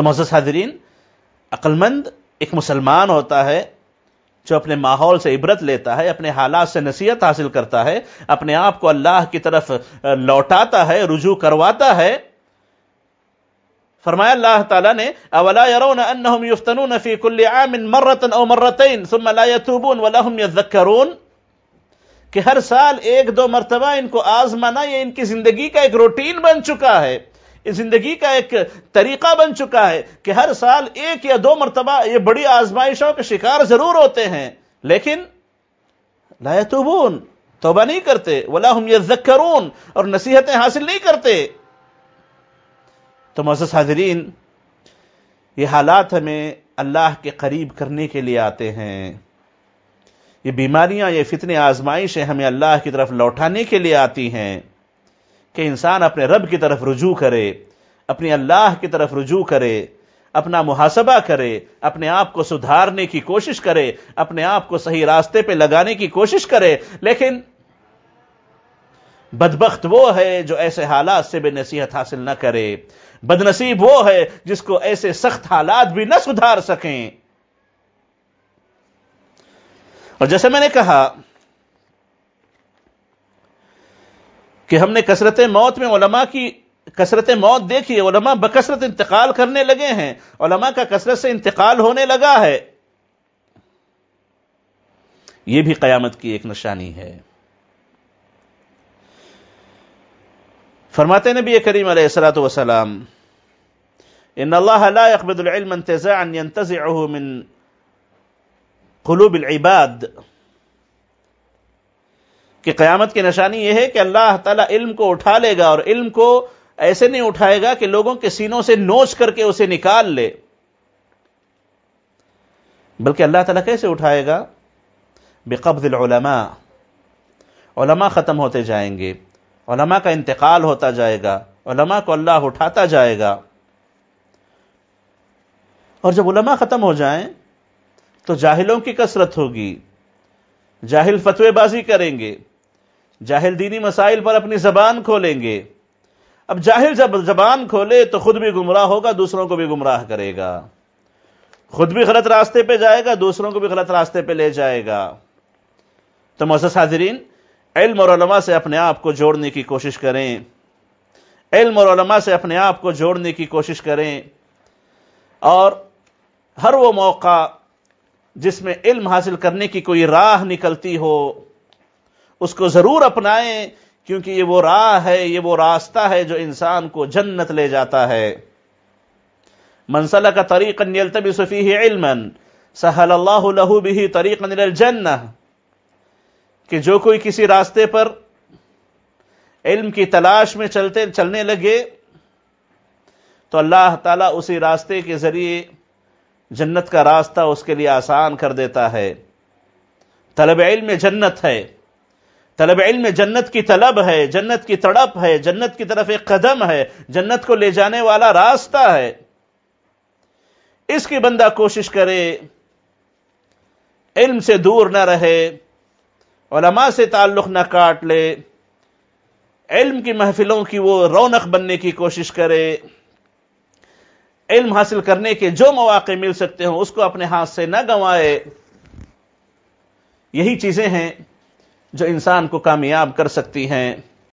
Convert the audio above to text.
तो मोजस हाजरीन अक्लमंद एक मुसलमान होता है जो अपने माहौल से इबरत लेता है अपने हालात से नसीहत हासिल करता है अपने आप को अल्लाह की तरफ लौटाता है रुजू करवाता है फरमाया अल्लाह ताला ने अवला यरौन अन्नहुम युफ्तनून फी कुल्लि आमिन मर्रतन औ मर्रतैन सुम्मा ला यतूबून वला हम कि हर साल एक दो मरतबा इनको आजमाना यह इनकी जिंदगी का एक रूटीन बन चुका है जिंदगी का एक तरीका बन चुका है कि हर साल एक या दो मरतबा ये बड़ी आजमाइशों के शिकार जरूर होते हैं लेकिन लातुबून तोबा नहीं करते वाला हम यजक्करून और नसीहतें हासिल नहीं करते तो मोजस हाजरीन ये हालात हमें अल्लाह के करीब करने के लिए आते हैं ये बीमारियां ये फितने आजमाइशें हमें अल्लाह की तरफ लौटाने के लिए आती हैं कि इंसान अपने रब की तरफ रुजू करे अपनी अल्लाह की तरफ रुजू करे अपना मुहासबा करे अपने आप को सुधारने की कोशिश करे अपने आप को सही रास्ते पे लगाने की कोशिश करे लेकिन बदबخت वो है जो ऐसे हालात से भी नसीहत हासिल ना करे बदनसीब वो है जिसको ऐसे सख्त हालात भी ना सुधार सकें और जैसे मैंने कहा कि हमने कसरत मौत में ओलमा की कसरत मौत देखी है बकसरत इंतकाल करने लगे हैं ओलमा का कसरत से इंतकाल होने लगा है यह भी कयामत की एक निशानी है फरमाते नबी करीम सलात वसलाम इन अल्लाह तज़ा मिन कलूब इबाद कि क़्यामत की निशानी यह है कि अल्लाह ताला इल्म को उठा लेगा और इल्म को ऐसे नहीं उठाएगा कि लोगों के सीनों से नोच करके उसे निकाल ले बल्कि अल्लाह ताला कैसे उठाएगा बेकबिलमा ख़त्म होते जाएंगे ओलमा का इंतकाल होता जाएगा ओलमा को अल्लाह उठाता जाएगा और जब उलमा ख़त्म हो जाए तो जाहिलों की कसरत होगी जाहिल फतवेबाजी करेंगे जाहिल दीनी मसाइल पर अपनी जबान खोलेंगे अब जाहिल जब जबान खोले तो खुद भी गुमराह होगा दूसरों को भी गुमराह करेगा खुद भी गलत रास्ते पे जाएगा दूसरों को भी गलत रास्ते पे ले जाएगा तो मोसस हाजरीन इल्म और से अपने आप को जोड़ने की कोशिश करें इल्म और से अपने आप को जोड़ने की कोशिश करें और हर वो मौका जिसमें इल्म हासिल करने की कोई राह निकलती हो उसको जरूर अपनाएं क्योंकि ये वो राह है ये वो रास्ता है जो इंसान को जन्नत ले जाता है मनसला का तरीक़न तबी सफ़ी इलमन सहल्लाहू भी तरीक जन्न कि जो कोई किसी रास्ते पर इल्म की तलाश में चलते चलने लगे तो अल्लाह ताला उसी रास्ते के ज़रिए जन्नत का रास्ता उसके लिए आसान कर देता है तलब इल्म जन्नत है तलब इल्म जन्नत की तलब है जन्नत की तड़प है जन्नत की तरफ एक कदम है जन्नत को ले जाने वाला रास्ता है इसकी बंदा कोशिश करे इल्म से दूर ना रहे ओलमा से ताल्लुक ना काट ले इल्म की महफिलों की वो रौनक बनने की कोशिश करे इल्म हासिल करने के जो मौाक़े मिल सकते हो उसको अपने हाथ से ना गंवाए यही चीज़ें हैं जो इंसान को कामयाब कर सकती हैं